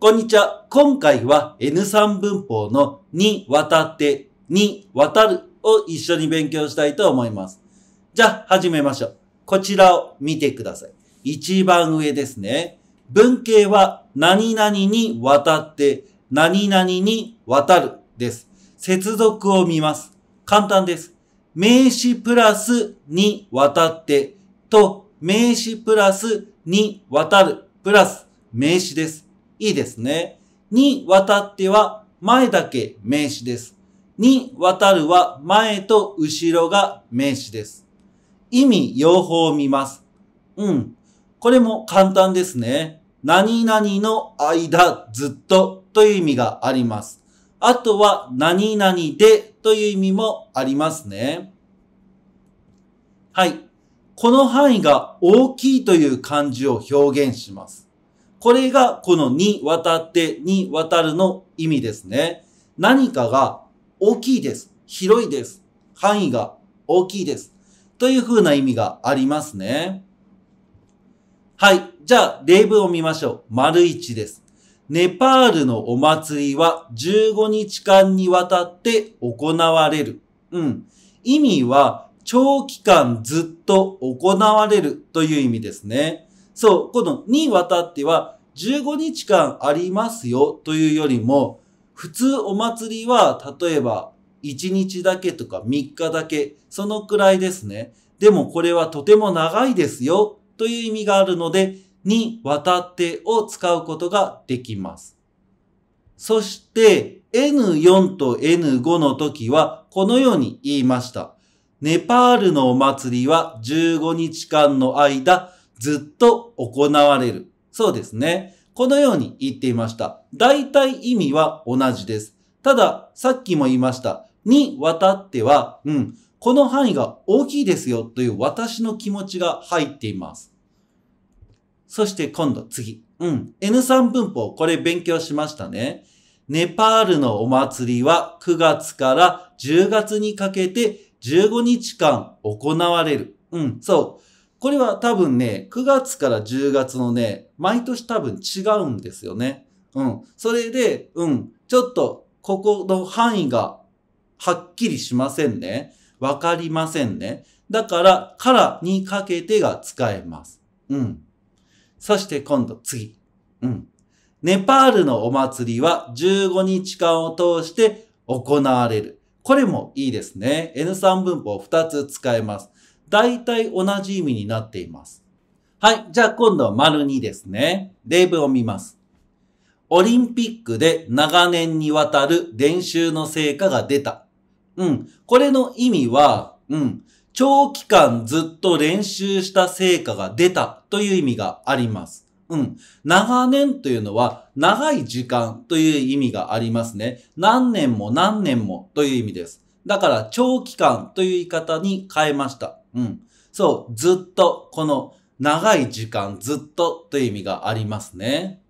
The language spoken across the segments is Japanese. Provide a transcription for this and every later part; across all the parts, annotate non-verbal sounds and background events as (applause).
こんにちは。今回は N3 文法のに渡ってに渡るを一緒に勉強したいと思います。じゃあ始めましょう。こちらを見てください。一番上ですね。文系は何々に渡って何々に渡るです。接続を見ます。簡単です。名詞プラスに渡ってと名詞プラスに渡るプラス名詞です。いいですね。に渡っては前だけ名詞です。に渡るは前と後ろが名詞です。意味用法を見ます。うん。これも簡単ですね。何々の間ずっとという意味があります。あとは何々でという意味もありますね。はい。この範囲が大きいという漢字を表現します。これがこのに渡ってに渡るの意味ですね。何かが大きいです。広いです。範囲が大きいです。という風な意味がありますね。はい。じゃあ、例文を見ましょう。丸1です。ネパールのお祭りは15日間にわたって行われる。うん。意味は長期間ずっと行われるという意味ですね。そう、このにわたっては15日間ありますよというよりも、普通お祭りは例えば1日だけとか3日だけ、そのくらいですね。でもこれはとても長いですよという意味があるので、にわたってを使うことができます。そして N4 と N5 の時はこのように言いました。ネパールのお祭りは15日間の間、ずっと行われる。そうですね。このように言っていました。大体意味は同じです。ただ、さっきも言いました。にわたっては、うん、この範囲が大きいですよという私の気持ちが入っています。そして今度次。うん。N3 文法、これ勉強しましたね。ネパールのお祭りは9月から10月にかけて15日間行われる。うん、そう。これは多分ね、9月から10月のね、毎年多分違うんですよね。うん。それで、うん。ちょっと、ここの範囲がはっきりしませんね。わかりませんね。だから、からにかけてが使えます。うん。そして今度次。うん。ネパールのお祭りは15日間を通して行われる。これもいいですね。N3 文法2つ使えます。大体同じ意味になっています。はい。じゃあ今度は丸2ですね。例文を見ます。オリンピックで長年にわたる練習の成果が出た。うん。これの意味は、うん。長期間ずっと練習した成果が出たという意味があります。うん。長年というのは長い時間という意味がありますね。何年も何年もという意味です。だから長期間という言い方に変えました。うん。そう、ずっと、この長い時間、ずっとという意味がありますね。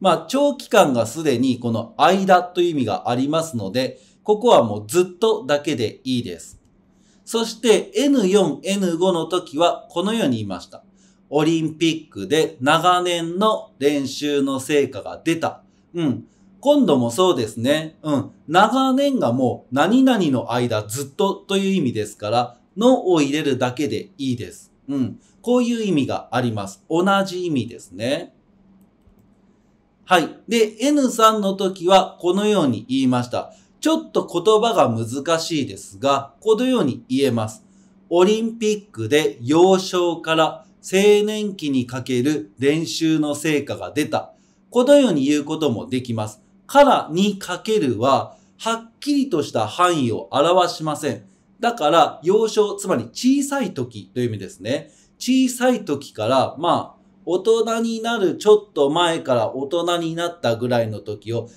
まあ、長期間がすでにこの間という意味がありますので、ここはもうずっとだけでいいです。そして N4、N5 の時はこのように言いました。オリンピックで長年の練習の成果が出た。うん。今度もそうですね。うん。長年がもう何々の間ずっとという意味ですから、のを入れるだけでいいです。うん。こういう意味があります。同じ意味ですね。はい。で、N3 の時はこのように言いました。ちょっと言葉が難しいですが、このように言えます。オリンピックで幼少から青年期にかける練習の成果が出た。このように言うこともできます。からにかけるは、はっきりとした範囲を表しません。だから、幼少、つまり小さい時という意味ですね。小さい時から、まあ、大人になるちょっと前から大人になったぐらいの時を青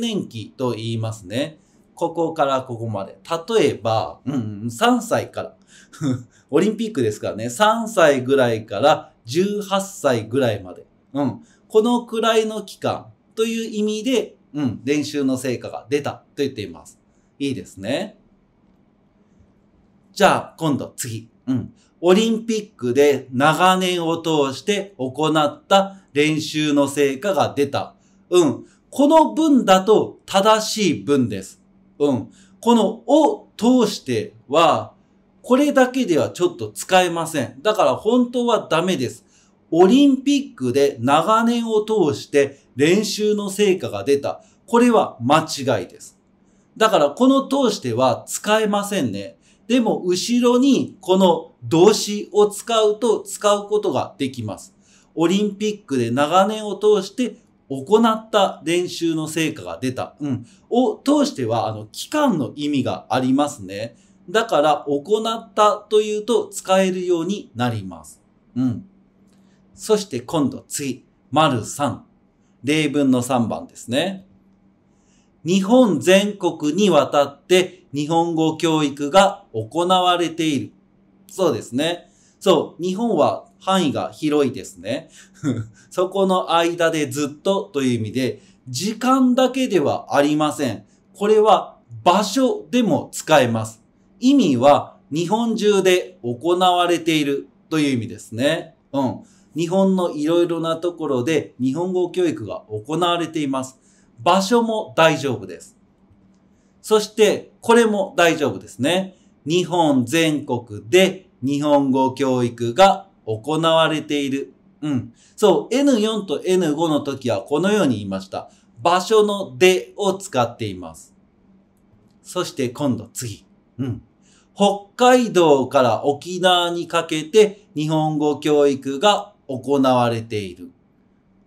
年期と言いますね。ここからここまで。例えば、うん、3歳から。(laughs) オリンピックですからね、3歳ぐらいから18歳ぐらいまで。うん。このくらいの期間という意味で、うん、練習の成果が出たと言っています。いいですね。じゃあ今度次。うん。オリンピックで長年を通して行った練習の成果が出た。うん。この文だと正しい文です。うん。このを通しては、これだけではちょっと使えません。だから本当はダメです。オリンピックで長年を通して練習の成果が出た。これは間違いです。だからこの通しては使えませんね。でも後ろにこの動詞を使うと使うことができます。オリンピックで長年を通して行った練習の成果が出た。うん。を通しては、あの、期間の意味がありますね。だから、行ったというと使えるようになります。うん。そして今度次、丸3。例文の3番ですね。日本全国にわたって日本語教育が行われている。そうですね。そう、日本は範囲が広いですね。(laughs) そこの間でずっとという意味で、時間だけではありません。これは場所でも使えます。意味は日本中で行われているという意味ですね。うん。日本のいろいろなところで日本語教育が行われています。場所も大丈夫です。そして、これも大丈夫ですね。日本全国で日本語教育が行われている。うん。そう、N4 と N5 の時はこのように言いました。場所のでを使っています。そして今度次。うん。北海道から沖縄にかけて日本語教育が行われている。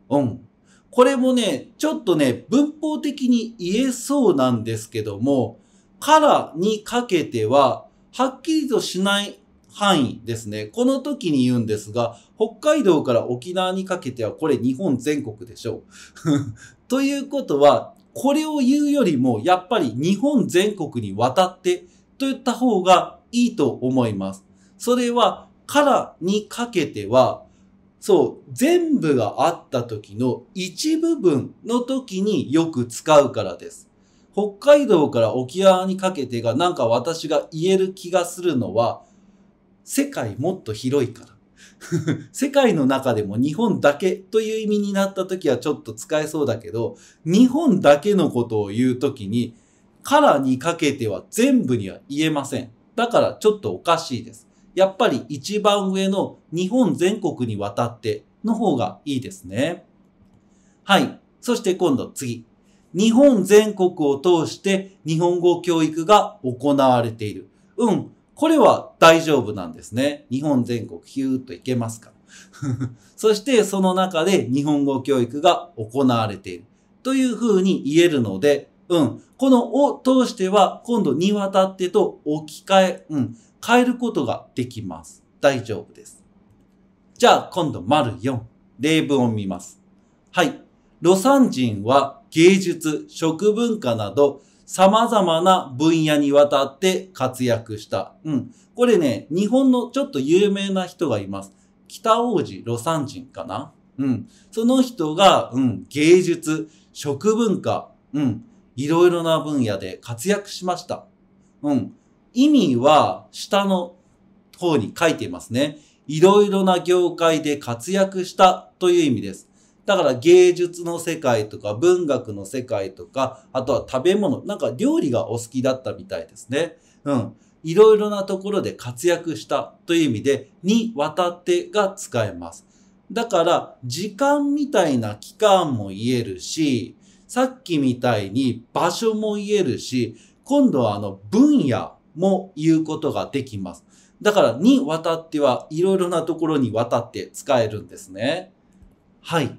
うん。これもね、ちょっとね、文法的に言えそうなんですけども、からにかけては、はっきりとしない範囲ですね。この時に言うんですが、北海道から沖縄にかけてはこれ日本全国でしょう。(laughs) ということは、これを言うよりも、やっぱり日本全国に渡ってと言った方がいいと思います。それは、からにかけては、そう、全部があった時の一部分の時によく使うからです。北海道から沖縄にかけてがなんか私が言える気がするのは、世界もっと広いから。(laughs) 世界の中でも日本だけという意味になった時はちょっと使えそうだけど、日本だけのことを言う時に、からにかけては全部には言えません。だからちょっとおかしいです。やっぱり一番上の日本全国にわたっての方がいいですね。はい。そして今度次。日本全国を通して日本語教育が行われている。うん。これは大丈夫なんですね。日本全国ヒューっといけますから。(laughs) そしてその中で日本語教育が行われている。というふうに言えるので、うん。このを通しては今度にわたってと置き換え、うん。変えることができます。大丈夫です。じゃあ今度丸4。例文を見ます。はい。魯山人は芸術、食文化など様々な分野にわたって活躍した。うん。これね、日本のちょっと有名な人がいます。北王子魯山人かなうん。その人が、うん、芸術、食文化、うん、いろいろな分野で活躍しました。うん。意味は下の方に書いていますね。いろいろな業界で活躍したという意味です。だから芸術の世界とか文学の世界とか、あとは食べ物、なんか料理がお好きだったみたいですね。うん。いろいろなところで活躍したという意味で、に渡ってが使えます。だから、時間みたいな期間も言えるし、さっきみたいに場所も言えるし、今度はあの分野も言うことができます。だから、にわたってはいろいろなところにわたって使えるんですね。はい。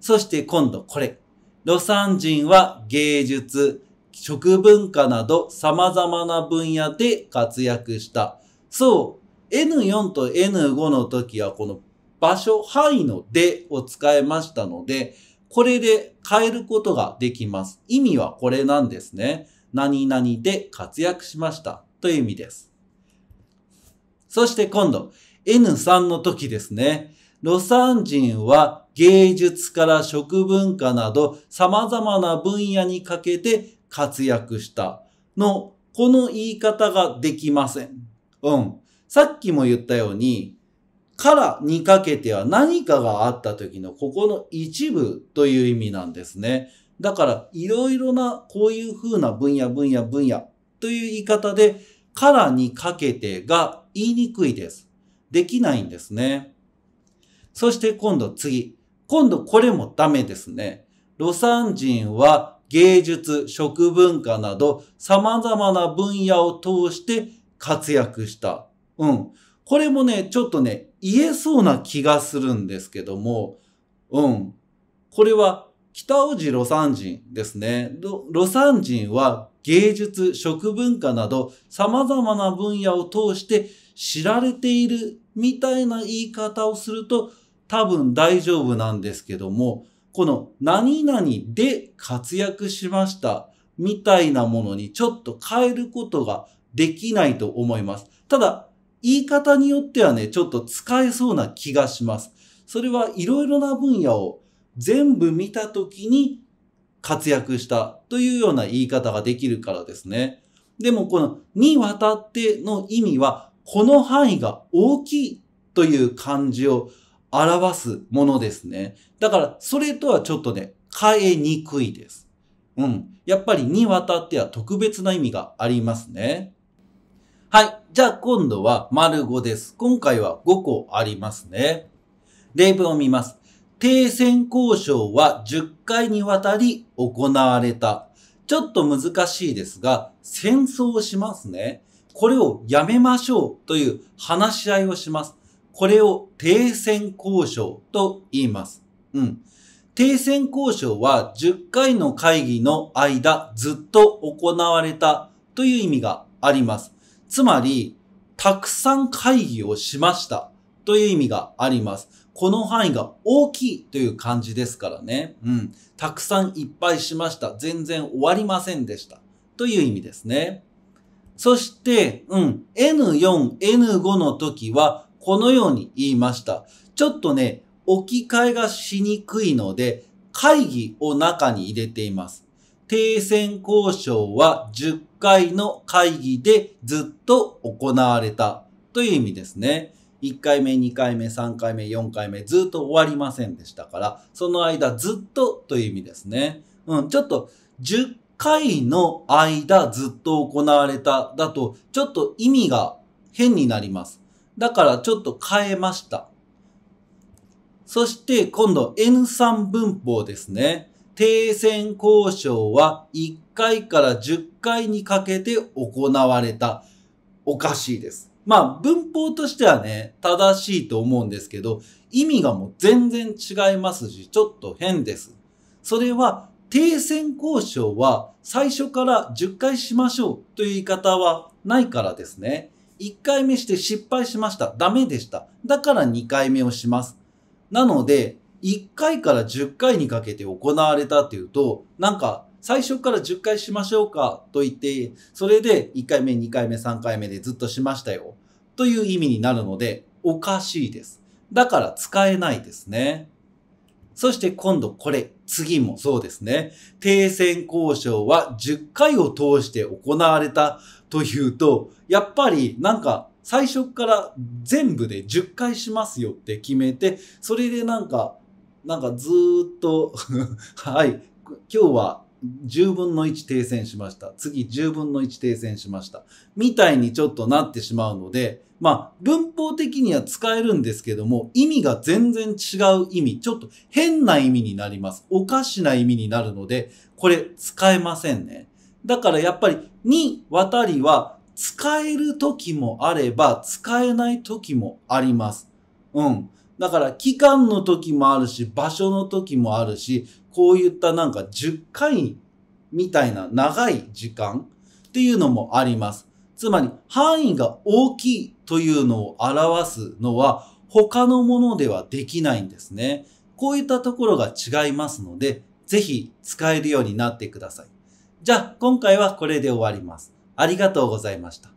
そして今度これ。ロサン人は芸術、食文化など様々な分野で活躍した。そう、N4 と N5 の時はこの場所範囲のでを使いましたので、これで変えることができます。意味はこれなんですね。何々で活躍しました。という意味です。そして今度、N3 の時ですね。魯山人は芸術から食文化など様々な分野にかけて活躍したの、この言い方ができません。うん。さっきも言ったように、からにかけては何かがあった時のここの一部という意味なんですね。だから、いろいろなこういう風な分野分野分野という言い方で、からにかけてが言いにくいです。できないんですね。そして今度次。今度これもダメですね。魯山人は芸術、食文化など様々な分野を通して活躍した。うん。これもね、ちょっとね、言えそうな気がするんですけども、うん。これは北宇治魯山人ですね。魯山人は芸術、食文化など様々な分野を通して知られているみたいな言い方をすると多分大丈夫なんですけども、この何々で活躍しましたみたいなものにちょっと変えることができないと思います。ただ、言い方によってはね、ちょっと使えそうな気がします。それはいろいろな分野を全部見た時に活躍したというような言い方ができるからですね。でもこのにわたっての意味はこの範囲が大きいという漢字を表すものですね。だからそれとはちょっとね、変えにくいです。うん。やっぱりにわたっては特別な意味がありますね。はい。じゃあ今度は丸5です。今回は5個ありますね。例文を見ます。停戦交渉は10回にわたり行われた。ちょっと難しいですが、戦争をしますね。これをやめましょうという話し合いをします。これを停戦交渉と言います。うん。停戦交渉は10回の会議の間ずっと行われたという意味があります。つまり、たくさん会議をしましたという意味があります。この範囲が大きいという感じですからね。うん。たくさんいっぱいしました。全然終わりませんでした。という意味ですね。そして、うん。N4、N5 の時は、このように言いました。ちょっとね、置き換えがしにくいので、会議を中に入れています。停戦交渉は10回の会議でずっと行われたという意味ですね。1回目、2回目、3回目、4回目、ずっと終わりませんでしたから、その間ずっとという意味ですね。うん、ちょっと10回の間ずっと行われただと、ちょっと意味が変になります。だからちょっと変えました。そして今度 N3 文法ですね。停戦交渉は1回から10回にかけて行われた。おかしいです。まあ文法としてはね、正しいと思うんですけど、意味がもう全然違いますし、ちょっと変です。それは、停戦交渉は最初から10回しましょうという言い方はないからですね。1回目して失敗しました。ダメでした。だから2回目をします。なので、1回から10回にかけて行われたっていうと、なんか最初から10回しましょうかと言って、それで1回目、2回目、3回目でずっとしましたよという意味になるので、おかしいです。だから使えないですね。そして今度これ、次もそうですね。停戦交渉は10回を通して行われたというと、やっぱりなんか最初から全部で10回しますよって決めて、それでなんか、なんかずっと (laughs) はい、今日は10分の1停戦しました。次10分の1停戦しました。みたいにちょっとなってしまうので、まあ、文法的には使えるんですけども、意味が全然違う意味、ちょっと変な意味になります。おかしな意味になるので、これ使えませんね。だからやっぱり、に渡りは使える時もあれば、使えない時もあります。うん。だから、期間の時もあるし、場所の時もあるし、こういったなんか10回みたいな長い時間っていうのもあります。つまり範囲が大きいというのを表すのは他のものではできないんですね。こういったところが違いますので、ぜひ使えるようになってください。じゃあ今回はこれで終わります。ありがとうございました。